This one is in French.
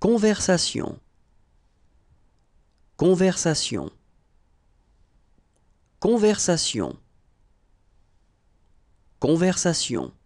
Conversation. Conversation. Conversation. Conversation.